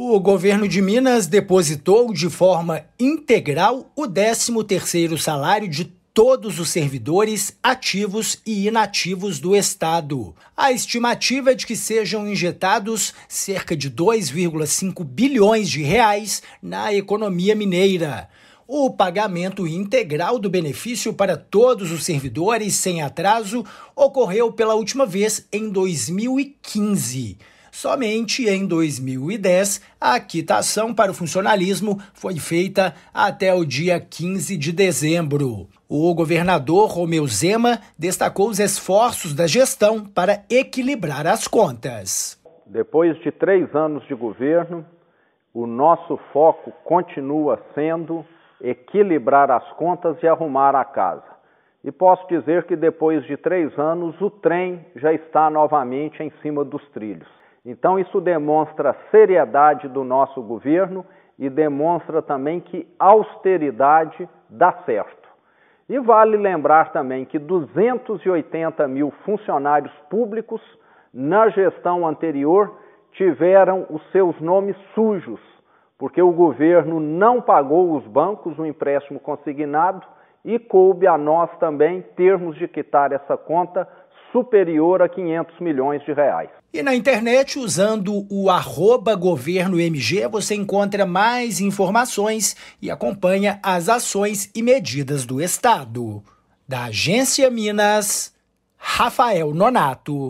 O governo de Minas depositou de forma integral o 13º salário de todos os servidores ativos e inativos do estado. A estimativa é de que sejam injetados cerca de 2,5 bilhões de reais na economia mineira. O pagamento integral do benefício para todos os servidores sem atraso ocorreu pela última vez em 2015. Somente em 2010, a quitação para o funcionalismo foi feita até o dia 15 de dezembro. O governador Romeu Zema destacou os esforços da gestão para equilibrar as contas. Depois de três anos de governo, o nosso foco continua sendo equilibrar as contas e arrumar a casa. E posso dizer que depois de três anos, o trem já está novamente em cima dos trilhos. Então, isso demonstra a seriedade do nosso governo e demonstra também que austeridade dá certo. E vale lembrar também que 280 mil funcionários públicos na gestão anterior tiveram os seus nomes sujos, porque o governo não pagou os bancos o um empréstimo consignado e coube a nós também termos de quitar essa conta superior a 500 milhões de reais. E na internet, usando o arroba você encontra mais informações e acompanha as ações e medidas do Estado. Da Agência Minas, Rafael Nonato.